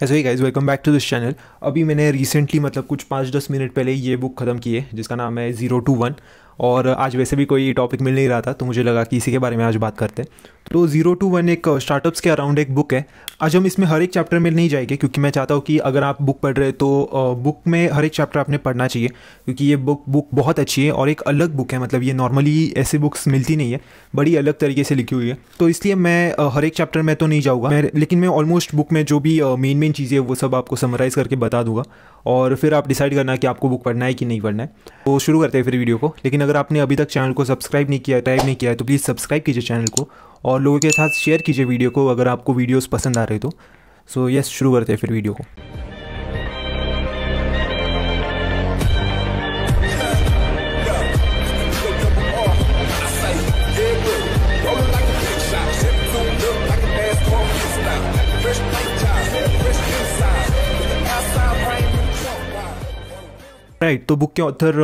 कैसे ही guys welcome back to this channel अभी मैंने रिसेंटली मतलब कुछ पाँच दस मिनट पहले ये बुक ख़त्म की है जिसका नाम है ज़ीरो टू वन और आज वैसे भी कोई टॉपिक मिल नहीं रहा था तो मुझे लगा कि इसी के बारे में आज बात करते हैं तो जीरो टू वन एक स्टार्टअप्स uh, के अराउंड एक बुक है आज हम इसमें हर एक चैप्टर में नहीं जाएंगे क्योंकि मैं चाहता हूँ कि अगर आप बुक पढ़ रहे तो बुक uh, में हर एक चैप्टर आपने पढ़ना चाहिए क्योंकि ये बुक बुक बहुत अच्छी है और एक अलग बुक है मतलब ये नॉर्मली ऐसी बुक्स मिलती नहीं है बड़ी अलग तरीके से लिखी हुई है तो इसलिए मैं uh, हर एक चैप्टर में तो नहीं जाऊँगा लेकिन मैं ऑलमोस्ट बुक में जो भी मेन मेन चीज़ें वो सब आपको समराइज़ करके बता दूंगा और फिर आप डिसाइड करना कि आपको बुक पढ़ना है कि नहीं पढ़ना है तो शुरू करते हैं फिर वीडियो को लेकिन अगर आपने अभी तक चैनल को सब्सक्राइब नहीं किया टाइप नहीं किया है तो प्लीज़ सब्सक्राइब कीजिए चैनल को और लोगों के साथ शेयर कीजिए वीडियो को अगर आपको वीडियोज़ पसंद आ रहे तो सो यस शुरू करते हैं फिर वीडियो को राइट तो बुक के ऑथर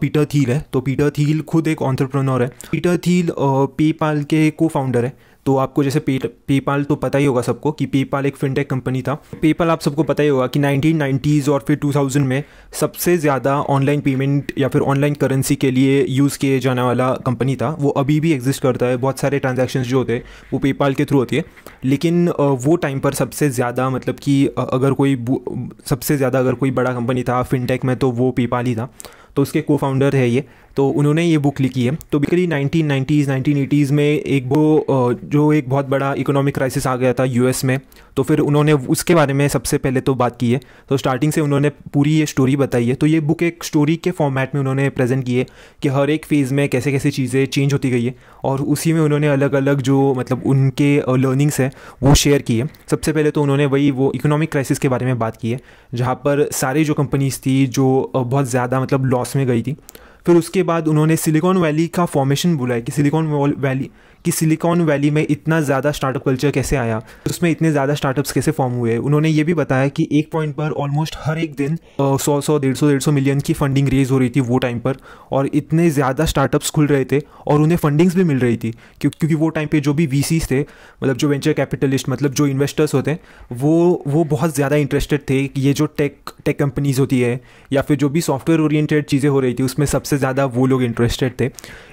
पीटर थील है तो पीटर थील खुद एक ऑन्टरप्रनोर है पीटर थील पेपाल के को फाउंडर है तो आपको जैसे पेपाल तो पता ही होगा सबको कि पेपाल एक फिनटेक कंपनी था पेपाल आप सबको पता ही होगा कि नाइनटीन और फिर टू में सबसे ज़्यादा ऑनलाइन पेमेंट या फिर ऑनलाइन करेंसी के लिए यूज़ किए जाने वाला कंपनी था वो अभी भी एग्जिस्ट करता है बहुत सारे ट्रांजेक्शन जो होते हैं वो पेपाल के थ्रू होती है लेकिन वो टाइम पर सबसे ज़्यादा मतलब कि अगर कोई सबसे ज़्यादा अगर कोई बड़ा कंपनी था फिनटेक में तो वो पेपाल ही था तो उसके को फाउंडर है ये तो उन्होंने ये बुक लिखी है तो बिकली नाइनटीन नाइन्टीज़ नाइनटीन एटीज़ में एक वो जो एक बहुत बड़ा इकोनॉमिक क्राइसिस आ गया था यूएस में तो फिर उन्होंने उसके बारे में सबसे पहले तो बात की है तो स्टार्टिंग से उन्होंने पूरी ये स्टोरी बताई है तो ये बुक एक स्टोरी के फॉर्मेट में उन्होंने प्रेजेंट की है कि हर एक फेज़ में कैसे कैसे चीज़ें चेंज होती गई है और उसी में उन्होंने अलग अलग जो मतलब उनके लर्निंग्स हैं वो शेयर की है सबसे पहले तो उन्होंने वही वो इकोनॉमिक क्राइसिस के बारे में बात की है जहाँ पर सारी जो कंपनीज थी जो बहुत ज़्यादा मतलब लॉस में गई थी फिर उसके बाद उन्होंने सिलिकॉन वैली का फॉर्मेशन बुलाया कि सिलिकॉन वैली कि सिलिकॉन वैली में इतना ज़्यादा स्टार्टअप कल्चर कैसे आया उसमें इतने ज़्यादा स्टार्टअप्स कैसे फॉर्म हुए उन्होंने ये भी बताया कि एक पॉइंट पर ऑलमोस्ट हर एक दिन सौ सौ डेढ़ सौ डेढ़ सौ मिलियन की फंडिंग रेज हो रही थी वो टाइम पर और इतने ज़्यादा स्टार्टअप्स खुल रहे थे और उन्हें फंडिंग्स भी मिल रही थी क्यों, क्योंकि वो टाइम पर जो भी वी थे मतलब जो वेंचर कैपिटलिस्ट मतलब जो इन्वेस्टर्स होते हैं वो वो बहुत ज़्यादा इंटरेस्टेड थे कि ये जो टेक टेक कंपनीज़ होती है या फिर जो भी सॉफ्टवेयर ओरिएंटेड चीज़ें हो रही थी उसमें सबसे ज़्यादा वो लोग इंटरेस्टेड थे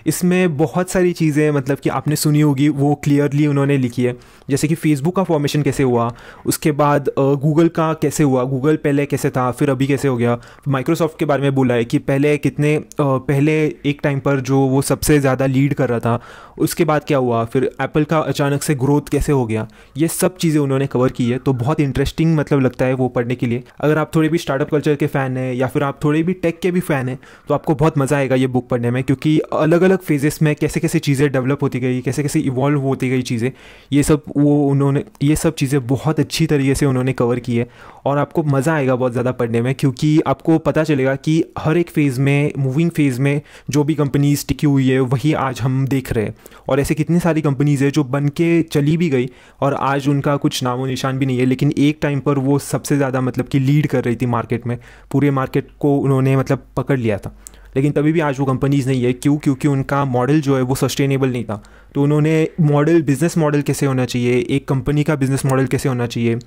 इसमें बहुत सारी चीज़ें मतलब कि आपने सुनी होगी वो क्लियरली उन्होंने लिखी है जैसे कि फेसबुक का फॉर्मेशन कैसे हुआ उसके बाद गूगल का कैसे हुआ गूगल पहले कैसे था फिर अभी कैसे हो गया माइक्रोसॉफ्ट के बारे में बोला है कि पहले कितने पहले एक टाइम पर जो वो सबसे ज़्यादा लीड कर रहा था उसके बाद क्या हुआ फिर एप्पल का अचानक से ग्रोथ कैसे हो गया ये सब चीज़ें उन्होंने कवर की है तो बहुत इंटरेस्टिंग मतलब लगता है वो पढ़ने के लिए अगर आप थोड़े भी स्टार्टअप कल्चर के फ़ैन हैं या फिर आप थोड़े भी टेक के भी फ़ैन हैं तो आपको बहुत मज़ा आएगा ये बुक पढ़ने में क्योंकि अलग अलग फेजेस में कैसे कैसे चीज़ें डेवलप होती गई कैसे कैसे इवॉल्व होती गई चीज़ें ये सब वो उन्होंने ये सब चीज़ें बहुत अच्छी तरीके से उन्होंने कवर की है और आपको मज़ा आएगा बहुत ज़्यादा पढ़ने में क्योंकि आपको पता चलेगा कि हर एक फ़ेज़ में मूविंग फ़ेज़ में जो भी कंपनीज टिकी हुई है वही आज हम देख रहे हैं और ऐसे कितनी सारी कंपनीज़ है जो बन के चली भी गई और आज उनका कुछ नामो निशान भी नहीं है लेकिन एक टाइम पर वो सबसे ज़्यादा मतलब कि लीड कर रही थी मार्केट में पूरे मार्केट को उन्होंने मतलब पकड़ लिया था लेकिन तभी भी आज वो कंपनीज़ नहीं है क्यों क्योंकि उनका मॉडल जो है वो सस्टेनेबल नहीं था तो उन्होंने मॉडल बिजनेस मॉडल कैसे होना चाहिए एक कंपनी का बिजनेस मॉडल कैसे होना चाहिए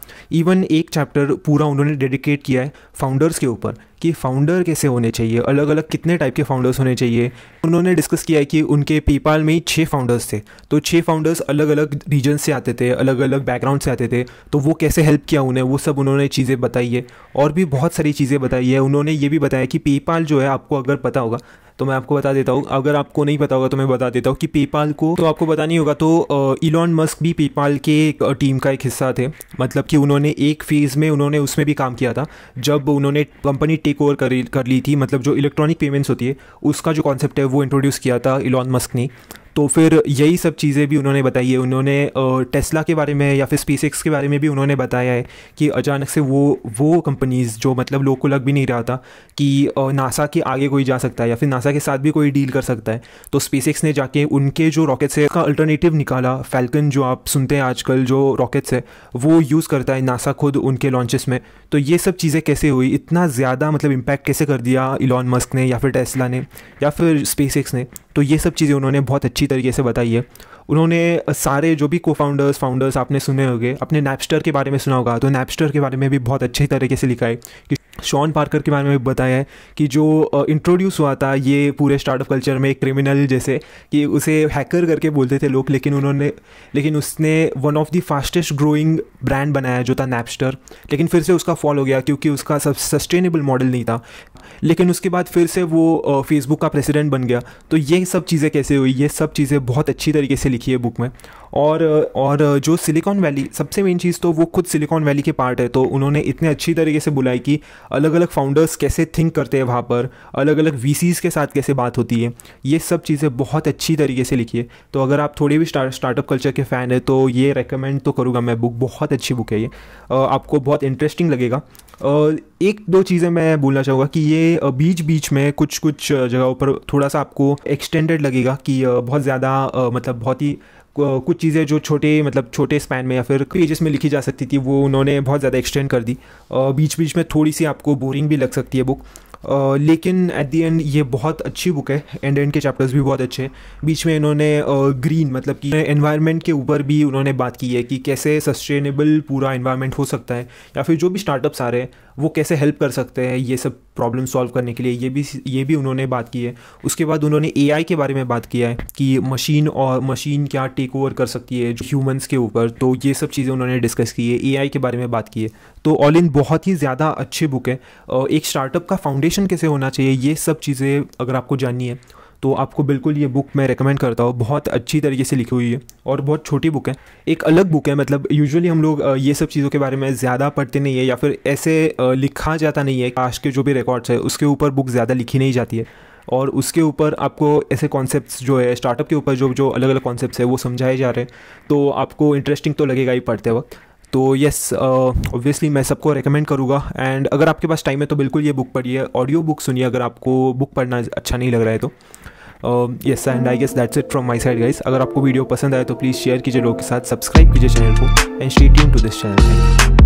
इवन एक चैप्टर पूरा उन्होंने डेडिकेट किया है फाउंडर्स के ऊपर कि फाउंडर कैसे होने चाहिए अलग अलग कितने टाइप के फाउंडर्स होने चाहिए उन्होंने डिस्कस किया है कि उनके पेपाल में ही छः फाउंडर्स थे तो छः फाउंडर्स अलग अलग रीजन से आते थे अलग अलग बैकग्राउंड से आते थे तो वो कैसे हेल्प किया उन्हें वो सब उन्होंने चीज़ें बताई है और भी बहुत सारी चीज़ें बताई है उन्होंने ये भी बताया कि पेपाल जो है आपको अगर पता होगा तो मैं आपको बता देता हूँ अगर आपको नहीं पता होगा तो मैं बता देता हूँ कि पेपाल को तो आपको पता नहीं होगा तो इलॉन मस्क भी पेपाल के एक टीम का एक हिस्सा थे मतलब कि उन्होंने एक फेज़ में उन्होंने उसमें भी काम किया था जब उन्होंने कंपनी टेक ओवर कर ली थी मतलब जो इलेक्ट्रॉनिक पेमेंट्स होती है उसका जो कॉन्सेप्ट है वो इंट्रोड्यूस किया था इलॉन मस्क ने तो फिर यही सब चीज़ें भी उन्होंने बताई है उन्होंने टेस्ला के बारे में या फिर स्पेस के बारे में भी उन्होंने बताया है कि अचानक से वो वो कंपनीज़ जो मतलब लोग को लग भी नहीं रहा था कि नासा के आगे कोई जा सकता है या फिर नासा के साथ भी कोई डील कर सकता है तो स्पेस ने जाके उनके जो रॉकेट्स है का अल्टरनेटिव निकाला फैल्कन जो आप सुनते हैं आजकल जो रॉकेट्स है वो यूज़ करता है नासा खुद उनके लॉन्चेस में तो ये सब चीज़ें कैसे हुई इतना ज़्यादा मतलब इम्पैक्ट कैसे कर दिया इलॉन मस्क ने या फिर टेस्ला ने या फिर स्पेस ने तो ये सब चीज़ें उन्होंने बहुत अच्छी तरीके से बताई है उन्होंने सारे जो भी को फाउंडर्स फाउंडर्स आपने सुने होंगे अपने नैपस्टर के बारे में सुना होगा तो नैपस्टर के बारे में भी बहुत अच्छी तरीके से लिखा है कि शॉन पार्कर के बारे में भी बताया है कि जो इंट्रोड्यूस हुआ था ये पूरे स्टार्टअप कल्चर में एक क्रिमिनल जैसे कि उसे हैकर करके बोलते थे लोग लेकिन उन्होंने लेकिन उसने one of the fastest growing brand बनाया जो था नैपस्टर लेकिन फिर से उसका फॉल हो गया क्योंकि उसका सब सस्टेनेबल मॉडल नहीं था लेकिन उसके बाद फिर से वो फेसबुक का प्रेसिडेंट बन गया तो ये सब चीज़ें कैसे हुई ये सब चीज़ें बहुत अच्छी तरीके से लिखी है बुक में और और जो सिलिकॉन वैली सबसे मेन चीज़ तो वो खुद सिलिकॉन वैली के पार्ट है तो उन्होंने इतने अच्छी तरीके से बुलाई कि अलग अलग फाउंडर्स कैसे थिंक करते हैं वहाँ पर अलग अलग वी के साथ कैसे बात होती है ये सब चीज़ें बहुत अच्छी तरीके से लिखी है तो अगर आप थोड़े भी स्टार्टअप कल्चर के फ़ैन है तो ये रेकमेंड तो करूँगा मैं बुक बहुत अच्छी बुक है ये आपको बहुत इंटरेस्टिंग लगेगा एक दो चीज़ें मैं बोलना चाहूँगा कि ये बीच बीच में कुछ कुछ जगहों पर थोड़ा सा आपको एक्सटेंडेड लगेगा कि बहुत ज़्यादा मतलब बहुत ही कुछ चीज़ें जो छोटे मतलब छोटे स्पैन में या फिर पेजेस में लिखी जा सकती थी वो उन्होंने बहुत ज़्यादा एक्सटेंड कर दी बीच बीच में थोड़ी सी आपको बोरिंग भी लग सकती है बुक लेकिन एट दी एंड ये बहुत अच्छी बुक है एंड एंड के चैप्टर्स भी बहुत अच्छे हैं बीच में इन्होंने ग्रीन मतलब कि एनवायरनमेंट के ऊपर भी उन्होंने बात की है कि कैसे सस्टेनेबल पूरा एनवायरनमेंट हो सकता है या फिर जो भी स्टार्टअप्स आ रहे हैं वो कैसे हेल्प कर सकते हैं ये सब प्रॉब्लम सॉल्व करने के लिए ये भी ये भी उन्होंने बात की है उसके बाद उन्होंने ए के बारे में बात किया है कि मशीन और मशीन क्या टेक ओवर कर सकती है ह्यूमंस के ऊपर तो ये सब चीज़ें उन्होंने डिस्कस की है ए के बारे में बात की है तो ऑल इन बहुत ही ज़्यादा अच्छी बुक है एक स्टार्टअप का फाउंडेशन कैसे होना चाहिए ये सब चीज़ें अगर आपको जाननी है तो आपको बिल्कुल ये बुक मैं रिकमेंड करता हूँ बहुत अच्छी तरीके से लिखी हुई है और बहुत छोटी बुक है एक अलग बुक है मतलब यूजुअली हम लोग ये सब चीज़ों के बारे में ज़्यादा पढ़ते नहीं है या फिर ऐसे लिखा जाता नहीं है आज के जो भी रिकॉर्ड्स है उसके ऊपर बुक ज़्यादा लिखी नहीं जाती है और उसके ऊपर आपको ऐसे कॉन्सेप्ट्स जो है स्टार्टअप के ऊपर जो जो अलग अलग कॉन्सेप्ट्स है वो समझाए जा रहे हैं तो आपको इंटरेस्टिंग तो लगेगा ही पढ़ते वक्त तो येस ऑब्वियसली uh, मैं सबको रिकमेंड करूँगा एंड अगर आपके पास टाइम है तो बिल्कुल ये बुक पढ़िए ऑडियो बुक सुनिए अगर आपको बुक पढ़ना अच्छा नहीं लग रहा है तो yes and I guess that's it from my side guys अगर आपको वीडियो पसंद आए तो प्लीज़ शेयर कीजिए लोगों के साथ सब्सक्राइब कीजिए चैनल को and stay tune to this channel